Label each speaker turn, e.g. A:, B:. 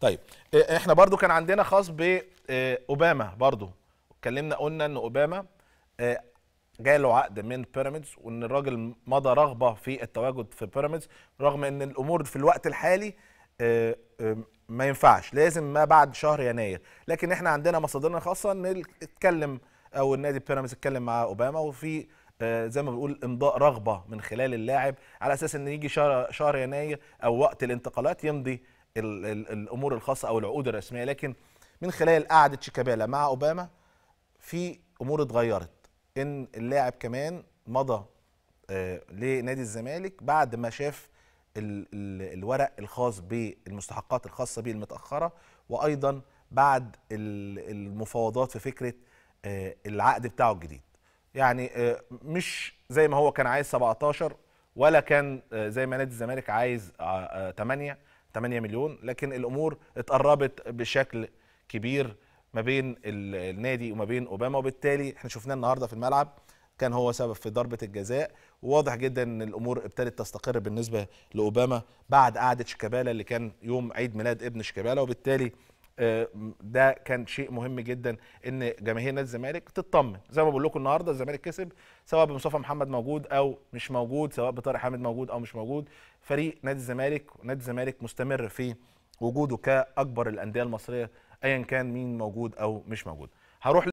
A: طيب احنا برضو كان عندنا خاص باوباما برضو اتكلمنا قلنا ان اوباما جاله عقد من بيراميدز وان الراجل مضى رغبه في التواجد في بيراميدز رغم ان الامور في الوقت الحالي ما ينفعش لازم ما بعد شهر يناير لكن احنا عندنا مصادرنا الخاصه ان اتكلم او النادي بيراميدز اتكلم مع اوباما وفي زي ما بنقول امضاء رغبه من خلال اللاعب على اساس ان يجي شهر شهر يناير او وقت الانتقالات يمضي الامور الخاصه او العقود الرسميه لكن من خلال قعده شيكابالا مع اوباما في امور اتغيرت ان اللاعب كمان مضى آه، لنادي الزمالك بعد ما شاف الورق الخاص بالمستحقات الخاصه به المتاخره وايضا بعد المفاوضات في فكره آه، العقد بتاعه الجديد يعني آه، مش زي ما هو كان عايز 17 ولا كان زي ما نادي الزمالك عايز 8 8 مليون لكن الامور اتقربت بشكل كبير ما بين النادي وما بين اوباما وبالتالي احنا شفناه النهارده في الملعب كان هو سبب في ضربه الجزاء وواضح جدا ان الامور ابتدت تستقر بالنسبه لاوباما بعد قعده شيكابالا اللي كان يوم عيد ميلاد ابن شيكابالا وبالتالي آه، ده كان شيء مهم جدا ان جماهير نادي الزمالك تطمن زي ما بقول لكم النهارده الزمالك كسب سواء بمصطفى محمد موجود او مش موجود سواء بطارق حامد موجود او مش موجود فريق نادي الزمالك ونادي الزمالك مستمر في وجوده كاكبر الانديه المصريه ايا كان مين موجود او مش موجود هروح